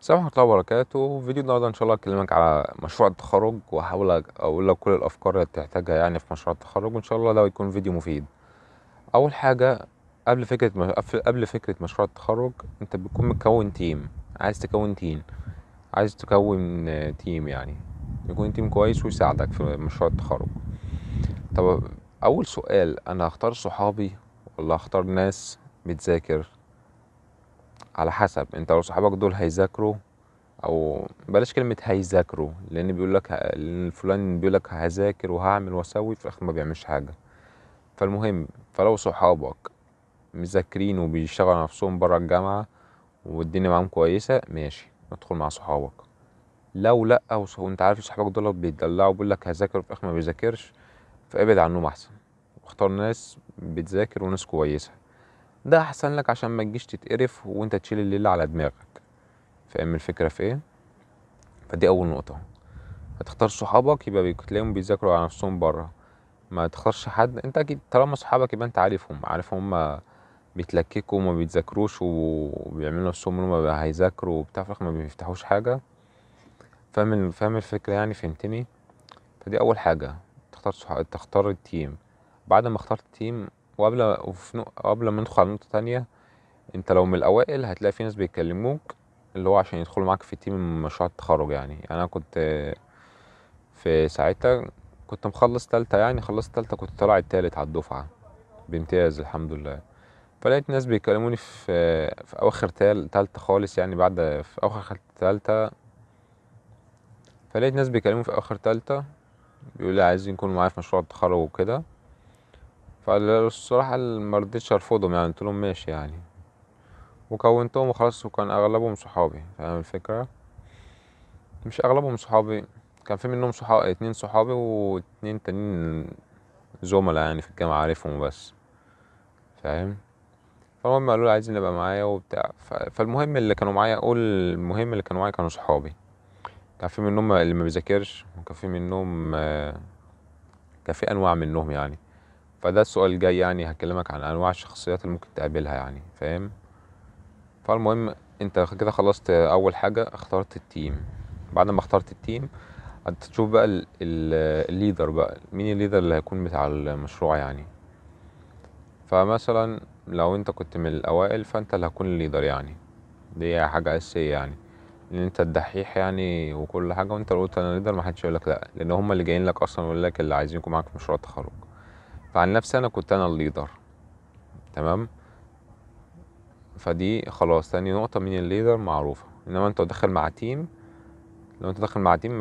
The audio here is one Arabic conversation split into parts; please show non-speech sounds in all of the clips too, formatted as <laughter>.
السلام ورحمة الله وبركاته فيديو النهارده إن شاء الله هكلمك على مشروع التخرج وأحاول أقول لك كل الأفكار اللي بتحتاجها يعني في مشروع التخرج وإن شاء الله ده هيكون فيديو مفيد أول حاجة قبل فكرة مش... قبل فكرة مشروع التخرج أنت بتكون مكون تيم عايز تكون تيم عايز تكون تيم يعني يكون تيم كويس ويساعدك في مشروع التخرج طب أول سؤال أنا هختار صحابي ولا هختار ناس بتذاكر على حسب انت لو صحابك دول هيذاكروا او بلاش كلمه هيذاكروا لان بيقول لك لان فلان بيقول لك هذاكر وهعمل واسوي في الاخر ما بيعملش حاجه فالمهم فلو صحابك مذاكرين وبيشتغلوا على نفسهم بره الجامعه والدنيا معاهم كويسه ماشي ندخل مع صحابك لو لا وانت عارف صحابك دول بيتدلعوا بيقول لك هذاكر وفي الاخر ما بيذاكرش فابعد عنهم احسن واختار ناس بتذاكر وناس كويسه ده احسن لك عشان ما تجيش تتقرف وانت تشيل الليله على دماغك فاهم الفكره في ايه فدي اول نقطه هتختار صحابك يبقى تلاقيهم بيذاكروا على نفسهم بره ما تختارش حد انت اكيد طالما صحابك يبقى انت عارفهم عارف هما بيتلككوا وما بيتذاكروش وبيعملوا نفسهم ان هيذاكروا وبتاع في ما بيفتحوش حاجه فاهم فاهم الفكره يعني فهمتني فدي اول حاجه تختار صح... تختار التيم بعد ما اخترت التيم وقبل وفي قبل ما ندخل على نقطه تانية انت لو من الاوائل هتلاقي في ناس بيكلموك اللي هو عشان يدخلوا معاك في تيم مشروع التخرج يعني انا كنت في ساعتها كنت مخلص تالتة يعني خلصت تالتة كنت طالع التالت على الدفعة بامتياز الحمد لله فلقيت ناس بيكلموني في في اواخر تالتة خالص يعني بعد في اواخر تالتة فلقيت ناس بيكلموني في اواخر تالتة بيقول لي عايزين يكونوا معايا في مشروع التخرج وكده فالصراحة ما رضيتش ارفضهم يعني قلت لهم ماشي يعني وكونتهم وخلاص وكان اغلبهم صحابي فاهم الفكرة مش اغلبهم صحابي كان في منهم صحاب اتنين صحابي واتنين تانيين زملاء يعني في الجامعة عارفهم بس فاهم فالمهم قالوا لي عايزين نبقى معايا وبتاع فالمهم اللي كانوا معايا اقول المهم اللي كانوا معايا كانوا صحابي كان في منهم اللي ما بيذاكرش وكان في منهم كان في انواع منهم يعني فده السؤال الجاي يعني هكلمك عن انواع الشخصيات اللي ممكن تقابلها يعني فاهم فالمهم انت كده خلصت اول حاجه اخترت التيم بعد ما اخترت التيم انت تشوف بقى الليدر بقى مين الليدر اللي هيكون بتاع المشروع يعني فمثلا لو انت كنت من الاوائل فانت اللي هتكون الليدر يعني دي حاجه اساسيه يعني ان انت الدحيح يعني وكل حاجه وانت اللي قلت انا ليدر ما حدش يقول لك لا لان هم اللي جايين لك اصلا يقول لك اللي عايزينكم معاك في مشروع التخرج فعن نفسي انا كنت انا الليدر تمام فدي خلاص تاني نقطه من الليدر معروفه انما انت داخل مع تيم لو انت داخل مع تيم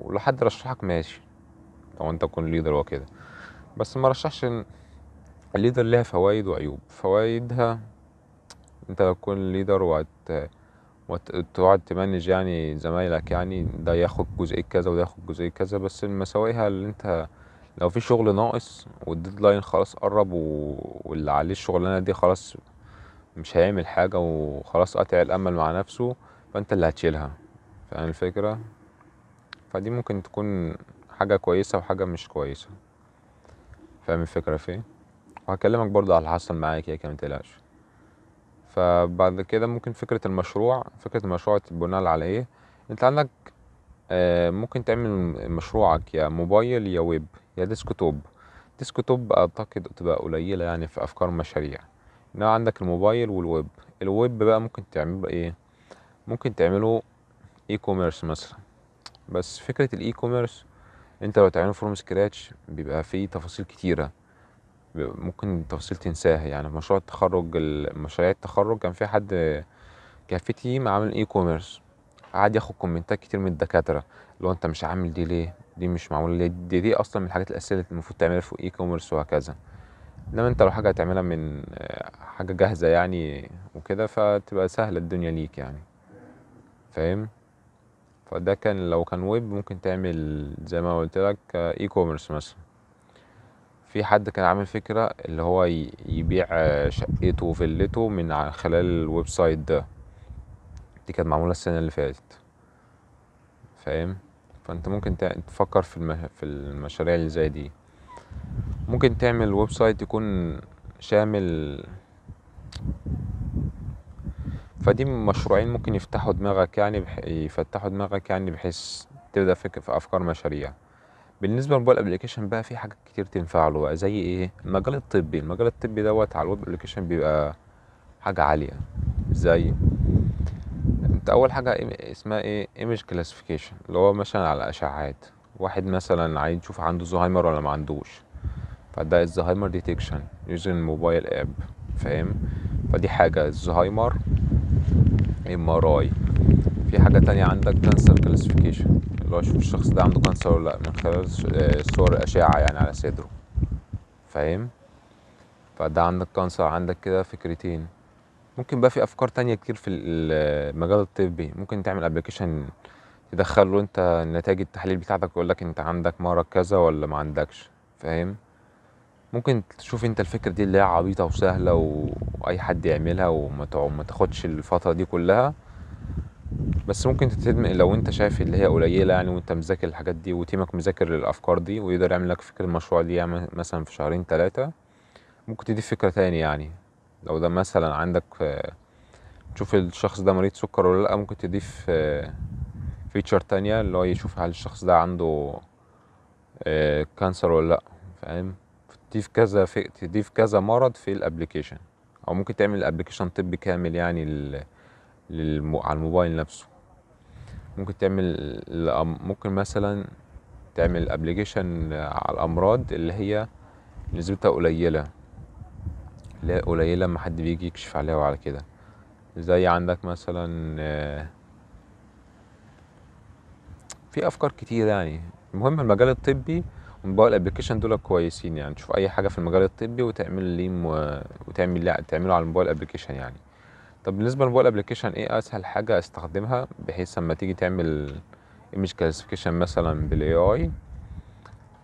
ولو حد رشحك ماشي لو انت تكون ليدر وكده بس ما رشحش الليدر ليها فوائد وعيوب فوائدها انت تكون ليدر وقت وتقعد تمانج يعني زمايلك يعني ده ياخد جزء كذا وده ياخد جزء كذا بس مساوئها اللي انت لو في شغل ناقص والديدلاين خلاص قرب و... واللي عليه الشغلانه دي خلاص مش هيعمل حاجه وخلاص قطع الامل مع نفسه فانت اللي هتشيلها فاهم الفكره فدي ممكن تكون حاجه كويسه وحاجه مش كويسه فاهم الفكره فين إيه؟ وهكلمك برضه على اللي حصل معايا كده متقلقش فبعد كده ممكن فكره المشروع فكره المشروع بناء على ايه انت عندك آه، ممكن تعمل مشروعك يا موبايل يا ويب يا ديسكتوب ديسكتوب اعتقد تبقى قليله يعني في افكار مشاريع انما عندك الموبايل والويب الويب بقى ممكن تعمله ايه ممكن تعمله اي كوميرس مثلا بس فكره الاي كوميرس انت لو تعمله فروم سكراتش بيبقى فيه تفاصيل كتيره ممكن تفاصيل تنساها يعني مشروع التخرج مشاريع التخرج كان في حد كان في تيم عامل اي كوميرس قعد ياخد كومنتات كتير من الدكاتره لو انت مش عامل دي ليه دي مش معموله دي, دي اصلا من الحاجات الاساسيه اللي المفروض تعملها في اي كوميرس وهكذا انما انت لو حاجه هتعملها من آه، حاجه جاهزه يعني وكده فتبقى سهله الدنيا ليك يعني فاهم فده كان لو كان ويب ممكن تعمل زي ما قلت لك اي آه، كوميرس مثلا في حد كان عامل فكره اللي هو يبيع آه، شقته وفيلته من خلال الويب سايت ده دي كانت معموله السنه اللي فاتت فاهم فانت ممكن تفكر في المه... في المشاريع اللي زي دي ممكن تعمل ويب سايت يكون شامل فدي مشروعين ممكن يفتحوا دماغك يعني بح... يفتحوا دماغك يعني بحيث تبدا فك... في افكار مشاريع بالنسبه للموبايل ابلكيشن بقى في حاجات كتير تنفع له بقى زي ايه المجال الطبي المجال الطبي دوت على الويب ابلكيشن بيبقى حاجه عاليه زي انت اول حاجه اسمها ايه ايمج كلاسيفيكيشن اللي هو مثلا على اشعاعات واحد مثلا عايز يشوف عنده زهايمر ولا ما عندوش فده الزهايمر ديتكشن يوزن موبايل اب فاهم فدي حاجه الزهايمر ام ار اي في حاجه تانية عندك كانسر كلاسيفيكيشن اللي هو يشوف الشخص ده عنده كانسر ولا لا من خلال آه، صور الاشعه يعني على صدره فاهم فده عندك كانسر عندك كده فكرتين ممكن بقى في افكار تانية كتير في المجال الطبي ممكن تعمل ابلكيشن تدخله له انت نتائج التحليل بتاعتك يقول لك انت عندك مرض كذا ولا ما عندكش فاهم ممكن تشوف انت الفكرة دي اللي هي عبيطة وسهلة واي حد يعملها وما تاخدش الفترة دي كلها بس ممكن تتدمق لو انت شايف اللي هي قليلة يعني وانت مذاكر الحاجات دي وتيمك مذاكر الافكار دي ويقدر يعمل لك فكرة المشروع دي مثلا في شهرين ثلاثة ممكن تدي فكرة تاني يعني لو ده مثلا عندك آه، تشوف الشخص ده مريض سكر ولا لا ممكن تضيف فيتشر آه، تانية اللي هو يشوف هل الشخص ده عنده كانسر آه، ولا لا فاهم تضيف كذا في تضيف كذا مرض في الابلكيشن او ممكن تعمل الابلكيشن طبي كامل يعني للم... على الموبايل نفسه ممكن تعمل ممكن مثلا تعمل ابلكيشن على الامراض اللي هي نسبتها قليله لا لما حد بيجي يكشف عليها وعلى كده زي عندك مثلا آه، في افكار كتير يعني المهم المجال الطبي والموبايل ابلكيشن دول كويسين يعني تشوف اي حاجه في المجال الطبي وتعمل ليه و... وتعمل لا تعمله على الموبايل ابلكيشن يعني طب بالنسبه للموبايل ابلكيشن ايه اسهل حاجه استخدمها بحيث لما تيجي تعمل ايمج كلاسيفيكيشن مثلا بالاي اي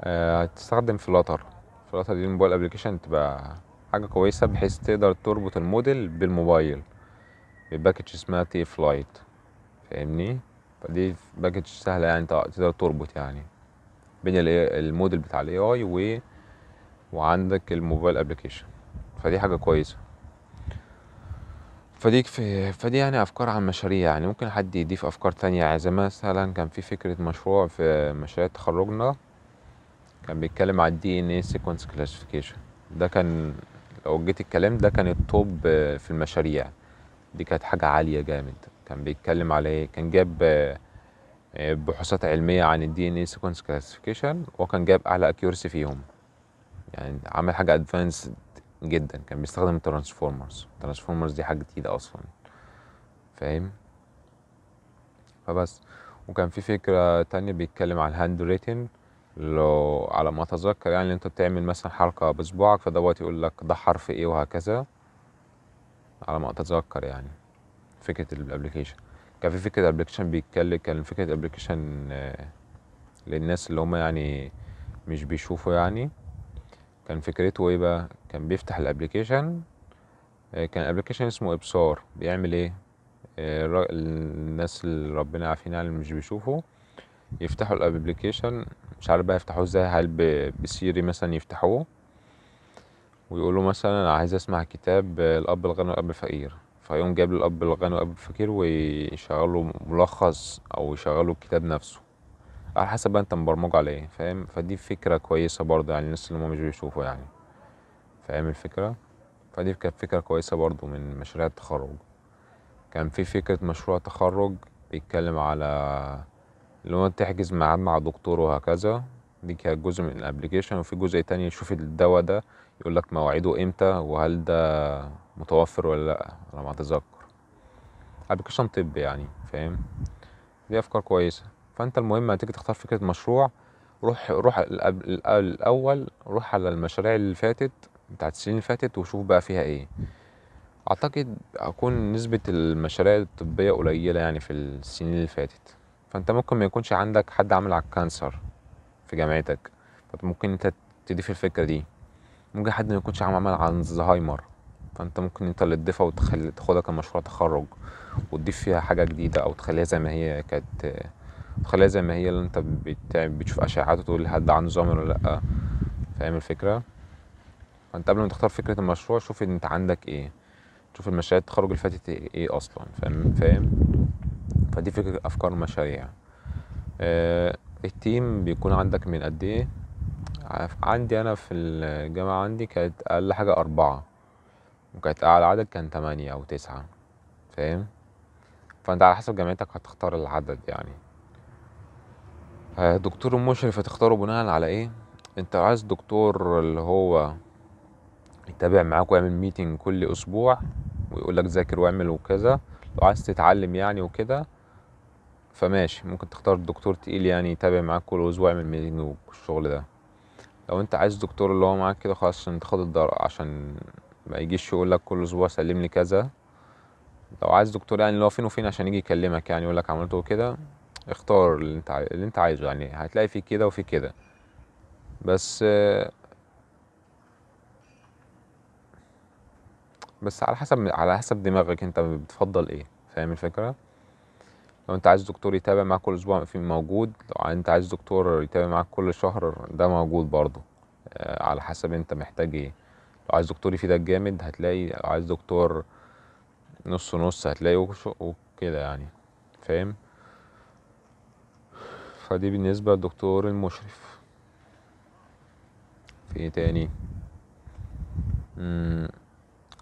آه، هتستخدم فلاتر فلاتر دي الموبايل ابلكيشن تبقى حاجه كويسه بحيث تقدر تربط الموديل بالموبايل بباكج اسمها تي فلايت فاهمني فدي باكج سهله يعني تقدر تربط يعني بين الموديل بتاع الاي اي و وعندك الموبايل ابلكيشن فدي حاجه كويسه فدي في فدي يعني افكار عن مشاريع يعني ممكن حد يضيف افكار تانية يعني زي مثلا كان في فكره مشروع في مشاريع تخرجنا كان بيتكلم عن الدي ان اي سيكونس كلاسيفيكيشن ده كان لو جيت الكلام ده كان التوب آه، في المشاريع دي كانت حاجة عالية جامد كان بيتكلم على ايه كان جاب آه، آه، بحوثات علمية عن ال DNA sequence classification وكان جاب اعلى accuracy فيهم يعني عمل حاجة advanced جدا كان بيستخدم ترانسفورمرز ترانسفورمرز دي حاجة جديدة اصلا فاهم فبس وكان في فكرة تانية بيتكلم عن هاند ريتن لو على ما اتذكر يعني انت بتعمل مثلا حركه بصباعك فدوت يقول لك ده حرف ايه وهكذا على ما اتذكر يعني فكره الابلكيشن كان في فكره ابلكيشن بيتكلم كان فكره ابلكيشن آه، للناس اللي هم يعني مش بيشوفوا يعني كان فكرته ايه بقى كان بيفتح الابلكيشن آه، كان ابلكيشن اسمه ابصار بيعمل ايه آه، الناس اللي ربنا عارفين يعني مش بيشوفوا يفتحوا الابلكيشن مش عارف بقى يفتحوه ازاي هل بسيري مثلا يفتحوه ويقولوا مثلا انا عايز اسمع كتاب الاب الغني والاب الفقير فيقوم جاب له الاب الغني والاب الفقير ويشغله ملخص او يشغله الكتاب نفسه على حسب بقى انت مبرمجه على ايه فاهم فدي فكره كويسه برضه يعني الناس اللي هم مش بيشوفوا يعني فاهم الفكره فدي كانت فكره كويسه برضه من مشاريع التخرج كان في فكره مشروع تخرج بيتكلم على اللي هو تحجز ميعاد مع دكتور وهكذا دي كانت جزء من الابلكيشن وفي جزء تاني يشوف الدواء ده يقول لك مواعيده امتى وهل ده متوفر ولا لا على ما اتذكر ابلكيشن طب يعني فاهم دي افكار كويسه فانت المهم تيجي تختار فكره مشروع روح روح الاول روح على المشاريع اللي فاتت بتاعت السنين اللي فاتت وشوف بقى فيها ايه اعتقد هكون نسبه المشاريع الطبيه قليله يعني في السنين اللي فاتت فانت ممكن ما يكونش عندك حد عامل على الكانسر في جامعتك فممكن انت تضيف الفكره دي ممكن حد ما يكونش عامل على الزهايمر فانت ممكن انت اللي تضيفها وتخلي تاخدها كمشروع تخرج وتضيف فيها حاجه جديده او تخليها زي ما هي كانت تخليها زي ما هي اللي انت بتشوف اشعاعات وتقول هل ده عنده زهايمر ولا لا فاهم الفكره فانت قبل ما تختار فكره المشروع شوف انت عندك ايه شوف المشاريع التخرج اللي فاتت ايه اصلا فاهم فاهم فدي فكرة أفكار مشاريع آه، التيم بيكون عندك من قد إيه عندي أنا في الجامعة عندي كانت أقل حاجة أربعة وكانت أعلى عدد كان تمانية أو تسعة فاهم فأنت على حسب جامعتك هتختار العدد يعني دكتور مشرف هتختاره بناء على ايه انت عايز دكتور اللي هو يتابع معاك ويعمل ميتنج كل اسبوع ويقول لك ذاكر واعمل وكذا لو عايز تتعلم يعني وكده فماشي ممكن تختار دكتور تقيل يعني يتابع معاك كل اسبوع يعمل ميتنج والشغل ده لو انت عايز دكتور اللي هو معاك كده خلاص عشان تاخد الدرجة عشان ما يجيش يقول لك كل اسبوع سلم لي كذا لو عايز دكتور يعني اللي هو فين وفين عشان يجي يكلمك يعني يقول لك عملته كده اختار اللي انت عايز اللي انت عايزه يعني هتلاقي فيه كده وفي كده بس بس على حسب على حسب دماغك انت بتفضل ايه فاهم الفكره لو انت عايز دكتور يتابع معاك كل اسبوع في موجود لو انت عايز دكتور يتابع معاك كل شهر ده موجود برضو آه، على حسب انت محتاج ايه لو عايز دكتور يفيدك جامد هتلاقي لو عايز دكتور نص نص هتلاقي وكده يعني فاهم فدي بالنسبة للدكتور المشرف في ايه تاني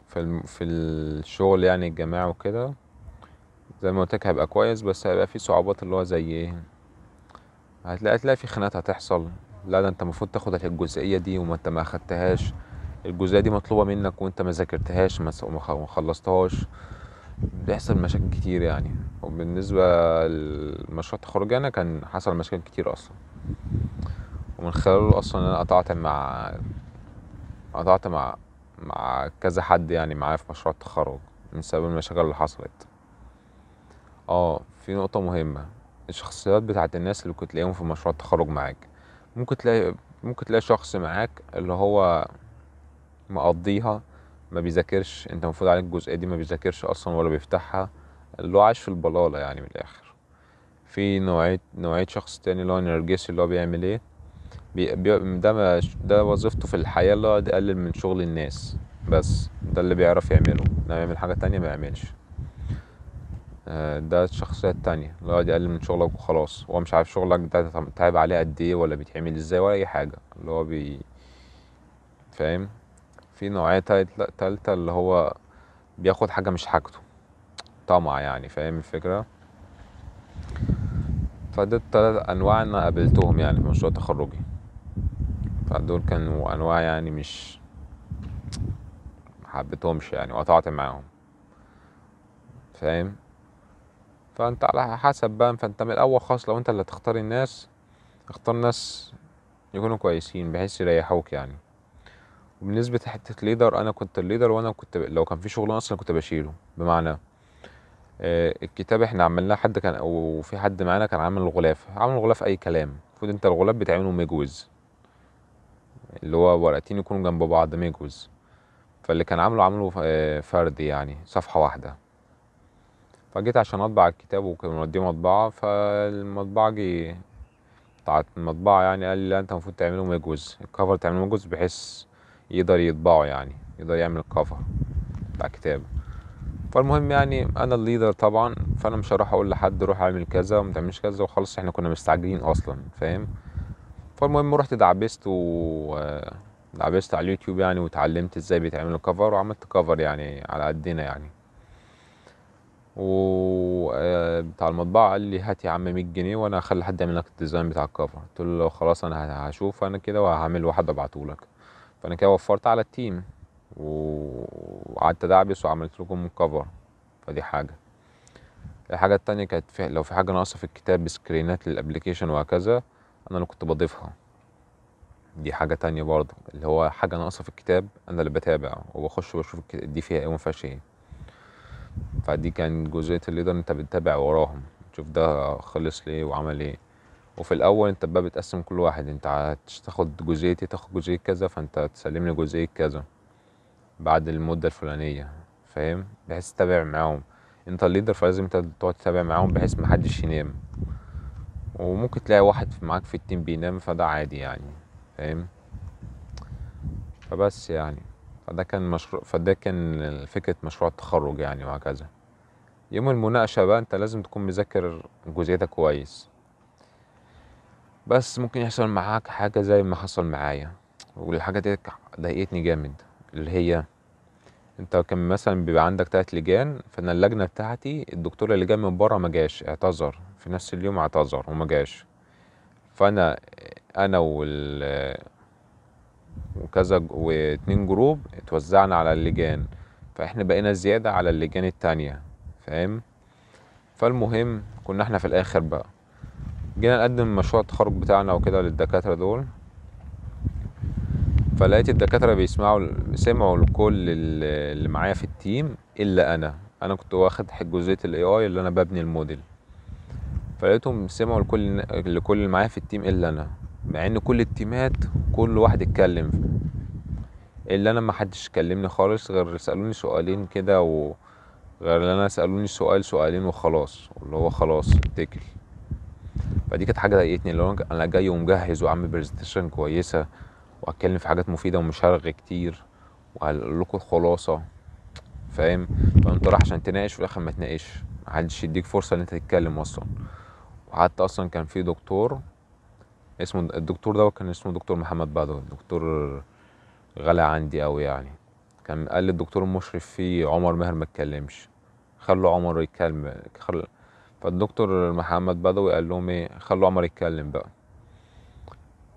في, في الشغل يعني الجماعي وكده زي ما قلت لك هيبقى كويس بس هيبقى في صعوبات اللي هو زي ايه هتلاقي هتلاقي في خناقات هتحصل لا ده انت المفروض تاخد الجزئيه دي وما انت ما اخدتهاش الجزئيه دي مطلوبه منك وانت ما ذاكرتهاش وما خلصتهاش بيحصل مشاكل كتير يعني وبالنسبه لمشروع التخرجي انا كان حصل مشاكل كتير اصلا ومن خلاله اصلا انا قطعت مع قطعت مع مع كذا حد يعني معايا في مشروع التخرج من سبب المشاكل اللي حصلت اه في نقطة مهمة الشخصيات بتاعت الناس اللي كنت تلاقيهم في مشروع التخرج معاك ممكن تلاقي ممكن تلاقي شخص معاك اللي هو مقضيها ما بيذاكرش انت المفروض عليك الجزئية دي ما بيذاكرش اصلا ولا بيفتحها اللي هو عايش في البلالة يعني من الاخر في نوعية نوعية شخص تاني اللي هو نرجسي اللي هو بيعمل ايه بي... بي... ده ما... ده وظيفته في الحياة اللي هو يقلل من شغل الناس بس ده اللي بيعرف يعمله لو يعمل حاجة تانية ما يعملش آه، ده الشخصيه التانية اللي هو بيقلل من شغلك وخلاص هو مش عارف شغلك ده تعب عليه قد ايه ولا بيتعمل ازاي ولا اي حاجه اللي هو بي فاهم في نوعيه تالتة اللي هو بياخد حاجه مش حاجته طمع يعني فاهم الفكره فده التلات انواع انا قابلتهم يعني في مشروع تخرجي فدول كانوا انواع يعني مش حبيتهمش يعني وقطعت معاهم فاهم فانت على حسب بقى فانت من الاول خالص لو انت اللي هتختار الناس اختار ناس يكونوا كويسين بحيث يريحوك يعني وبالنسبة لحتة ليدر أنا كنت الليدر وأنا كنت ب... لو كان في شغل أصلا كنت بشيله بمعنى آه الكتاب احنا عملناه حد كان وفي حد معانا كان عامل الغلاف عامل الغلاف أي كلام المفروض أنت الغلاف بتعمله ميجوز اللي هو ورقتين يكونوا جنب بعض ميجوز فاللي كان عامله عامله آه، فردي يعني صفحة واحدة فجيت عشان اطبع الكتاب وكنا موديه مطبعه فالمطبعه جه بتاع المطبعه يعني قال لي لا انت المفروض تعمله مجوز الكفر تعمله مجوز بحيث يقدر يطبعه يعني يقدر يعمل الكفر بتاع الكتاب فالمهم يعني انا الليدر طبعا فانا مش هروح اقول لحد روح اعمل كذا وما تعملش كذا وخلاص احنا كنا مستعجلين اصلا فاهم فالمهم رحت دعبست و دعبست على اليوتيوب يعني واتعلمت ازاي بيتعمل الكفر وعملت كفر يعني على قدنا يعني وبتاع آه، المطبعه قال لي هات يا عم 100 جنيه وانا هخلي حد يعمل لك الديزاين بتاع الكفر قلت له خلاص انا هشوف انا كده وهعمل واحد ابعته لك فانا كده وفرت على التيم وقعدت ادعبس وعملت لكم كفر فدي حاجه الحاجه التانية كانت في لو في حاجه ناقصه في الكتاب سكرينات للابلكيشن وهكذا انا اللي كنت بضيفها دي حاجه تانية برضه اللي هو حاجه ناقصه في الكتاب انا اللي بتابع وبخش بشوف دي فيها ايه وما فيهاش ايه فدي كان جزئيه الليدر انت بتتابع وراهم تشوف ده خلص ليه وعمل ايه وفي الاول انت بقى بتقسم كل واحد انت هتاخد جزئيتي تاخد جزئيه كذا فانت لي جزئيه كذا بعد المده الفلانيه فاهم بحيث تتابع معاهم انت الليدر فلازم انت تقعد تتابع معاهم بحيث محدش ينام وممكن تلاقي واحد معاك في التيم بينام فده عادي يعني فاهم فبس يعني فده كان مشروع فده كان فكره مشروع التخرج يعني وهكذا يوم المناقشه بقى انت لازم تكون مذاكر جزئيتك كويس بس ممكن يحصل معاك حاجه زي ما حصل معايا والحاجه دي ضايقتني جامد اللي هي انت كان مثلا بيبقى عندك تلات لجان فانا اللجنه بتاعتي الدكتور اللي جاي من بره ما جاش اعتذر في نفس اليوم اعتذر وما جاش فانا انا وال وكذا واتنين جروب اتوزعنا على اللجان فاحنا بقينا زيادة على اللجان التانية فاهم فالمهم كنا احنا في الاخر بقى جينا نقدم مشروع التخرج بتاعنا وكده للدكاترة دول فلقيت الدكاترة بيسمعوا سمعوا لكل اللي معايا في التيم الا انا انا كنت واخد جزئية الاي اي اللي انا ببني الموديل فلقيتهم سمعوا لكل لكل اللي معايا في التيم الا انا مع ان كل التيمات كل واحد اتكلم الا انا ما حدش كلمني خالص غير سالوني سؤالين كده و غير ان انا سالوني سؤال سؤالين وخلاص اللي هو خلاص اتكل فدي كانت حاجه ضايقتني اللي هو انا جاي ومجهز وعامل برزنتيشن كويسه واتكلم في حاجات مفيده ومش هرغي كتير وهقول لكم الخلاصه فاهم فانت رايح عشان تناقش في الاخر ما تناقش محدش يديك فرصه ان انت تتكلم اصلا وحتى اصلا كان في دكتور اسمه الدكتور دوت كان اسمه دكتور محمد بدوي دكتور غلا عندي قوي يعني كان قال للدكتور المشرف فيه عمر ماهر ما اتكلمش خلوا عمر يتكلم خل... فالدكتور محمد بدوي قال لهم ايه خلوا عمر يتكلم بقى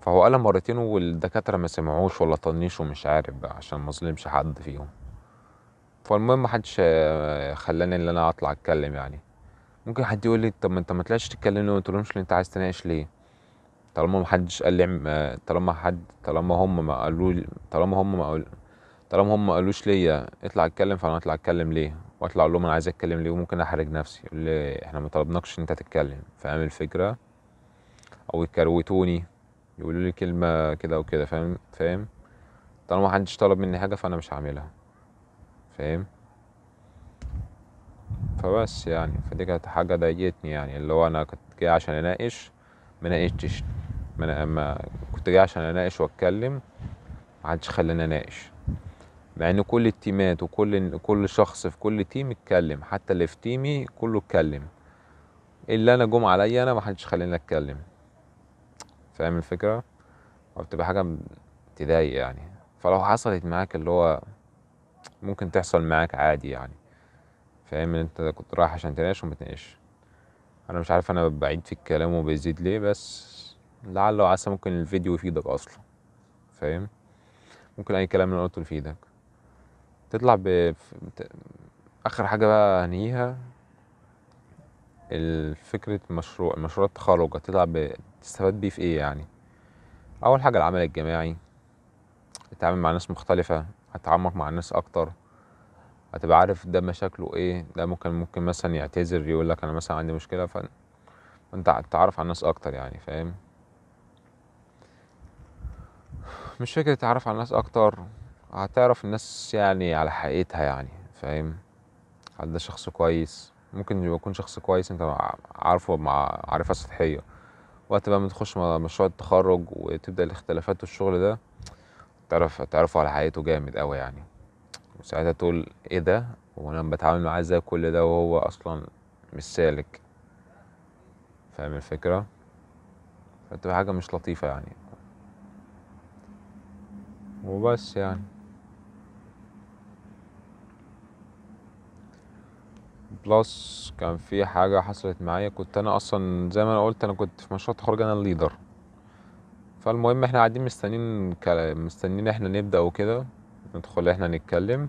فهو قال مرتين والدكاتره ما سمعوش ولا طنيش ومش عارف بقى عشان ما ظلمش حد فيهم فالمهم محدش خلاني ان انا اطلع اتكلم يعني ممكن حد يقول لي طب ما انت ما طلعتش تتكلم ليه ما تقولهمش اللي انت عايز تناقش ليه طالما محدش قال لي طالما حد طالما هم ما قالوا طالما هم ما قالوا طالما هم ما قالوش ليا اطلع اتكلم فانا اطلع اتكلم ليه واطلع اقول لهم انا عايز اتكلم ليه وممكن احرج نفسي يقول لي احنا ما طلبناكش ان انت تتكلم فاهم الفكره او يكروتوني يقولوا لي كلمه كده وكده فاهم فاهم طالما محدش طلب مني حاجه فانا مش هعملها فاهم فبس يعني فدي كانت حاجه ضايقتني يعني اللي هو انا كنت جاي عشان اناقش مناقشتش ما انا ما كنت جاي عشان اناقش واتكلم محدش خلاني اناقش مع ان كل التيمات وكل كل شخص في كل تيم اتكلم حتى اللي في تيمي كله اتكلم الا انا جم عليا انا محدش خلاني اتكلم فاهم الفكره وبتبقى حاجه تضايق يعني فلو حصلت معاك اللي هو ممكن تحصل معاك عادي يعني فاهم ان انت كنت رايح عشان تناقش ومتناقش انا مش عارف انا بعيد في الكلام وبيزيد ليه بس لعل وعسى ممكن الفيديو يفيدك اصلا فاهم ممكن اي كلام اللي قلته يفيدك تطلع ب اخر حاجه بقى هنيها الفكرة مشروع مشروع التخرج هتطلع ب... تستفاد بيه في ايه يعني اول حاجة العمل الجماعي تتعامل مع ناس مختلفة هتتعمق مع الناس اكتر هتبقى عارف ده مشاكله ايه ده ممكن ممكن مثلا يعتذر يقول لك انا مثلا عندي مشكلة ف انت تعرف على الناس اكتر يعني فاهم مش فكرة تعرف على الناس أكتر هتعرف الناس يعني على حقيقتها يعني فاهم هل ده شخص كويس ممكن يكون شخص كويس انت عارفه مع معرفة سطحية وقت بقى ما تخش مشروع التخرج وتبدأ الاختلافات والشغل ده تعرف تعرفه على حقيقته جامد قوي يعني وساعتها تقول ايه ده وانا بتعامل معاه ازاي كل ده وهو اصلا مش سالك فاهم الفكرة فتبقى حاجة مش لطيفة يعني وبس يعني بلس كان في حاجة حصلت معايا كنت أنا أصلا زي ما أنا قلت أنا كنت في مشروع تخرج أنا الليدر فالمهم احنا قاعدين مستنيين مستنيين احنا نبدأ وكده ندخل احنا نتكلم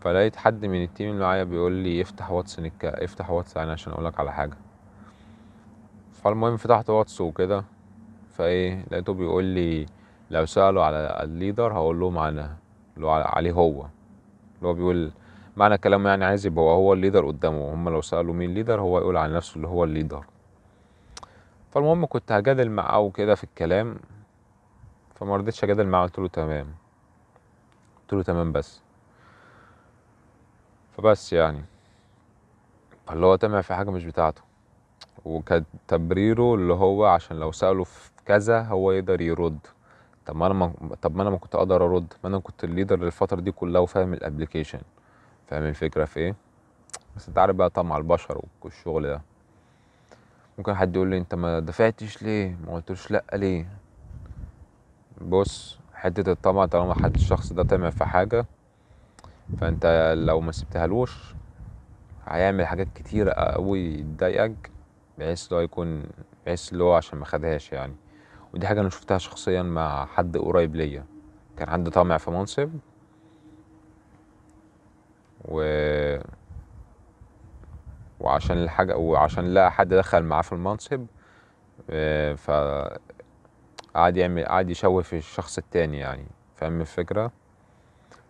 فلقيت حد من التيم اللي معايا بيقول لي افتح واتس نك... افتح واتس يعني عشان اقولك على حاجة فالمهم فتحت واتس وكده فايه لقيته بيقول لي لو سالوا على الليدر هقول له معنى اللي عليه هو اللي هو بيقول معنى كلامه يعني عايز يبقى هو, هو الليدر قدامه هم لو سالوا مين الليدر هو يقول على نفسه اللي هو الليدر فالمهم كنت هجادل معاه وكده في الكلام فما رضيتش اجادل معاه قلت له تمام قلت له تمام بس فبس يعني فاللي هو تمام في حاجه مش بتاعته وكان تبريره اللي هو عشان لو ساله في كذا هو يقدر يرد طب ما انا ما طب ما انا ما كنت اقدر ارد ما انا كنت الليدر للفتره دي كلها وفاهم الابلكيشن فاهم الفكره في ايه بس انت عارف بقى طمع البشر والشغل ده ممكن حد يقول لي انت ما دفعتش ليه ما قلتلوش لا ليه بص حته الطمع طالما حد الشخص ده طمع في حاجه فانت لو ما سبتهالوش هيعمل حاجات كتير قوي تضايقك بحيث لو هو يكون بحيث اللي هو عشان ما خدهاش يعني ودي حاجه انا شفتها شخصيا مع حد قريب ليا كان عنده طمع في منصب و وعشان الحاجه وعشان لقى حد دخل معاه في المنصب آه، ف قعد يعمل قعد يشوه في الشخص التاني يعني فاهم الفكره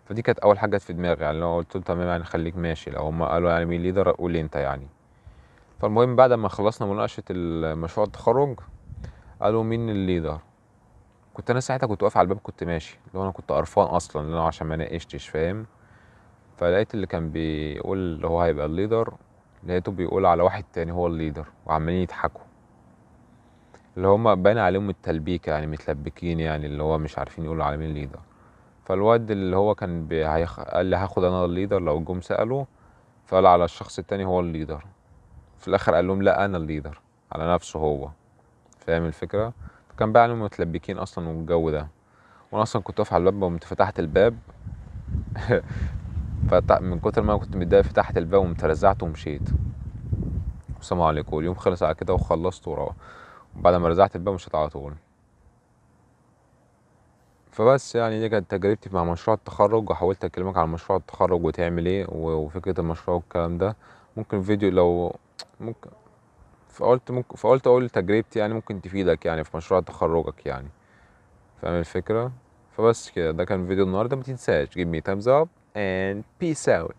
فدي كانت اول حاجه في دماغي يعني لو قلت له تمام يعني خليك ماشي لو هم قالوا يعني مين ليدر قول انت يعني فالمهم بعد ما خلصنا مناقشه مشروع التخرج قالوا مين اللي كنت انا ساعتها كنت واقف على الباب كنت ماشي اللي انا كنت قرفان اصلا اللي عشان ما ناقشتش فاهم فلقيت اللي كان بيقول اللي هو هيبقى الليدر لقيته بيقول على واحد تاني هو الليدر وعمالين يضحكوا اللي هما باين عليهم التلبيكة يعني متلبكين يعني اللي هو مش عارفين يقولوا على مين الليدر فالواد اللي هو كان بي... قال لي هاخد انا الليدر لو جم سألوا فقال على الشخص التاني هو الليدر في الاخر قال لهم لا انا الليدر على نفسه هو فاهم الفكره فكان بقى عليهم متلبكين اصلا والجو ده وانا اصلا كنت واقف على الباب وقمت فتحت الباب <laughs> من كتر ما انا كنت متضايق فتحت الباب وقمت رزعت ومشيت والسلام عليكم اليوم خلص على كده وخلصت وروح وبعد ما رزعت الباب مشيت على طول فبس يعني دي كانت تجربتي مع مشروع التخرج وحاولت اكلمك عن مشروع التخرج وتعمل ايه وفكره المشروع والكلام ده ممكن فيديو لو ممكن فقلت ممكن فقلت اقول تجربتي يعني ممكن تفيدك يعني في مشروع تخرجك يعني فاهم الفكره فبس كده ده كان فيديو النهارده ما تنساش جيب me thumbs up and peace out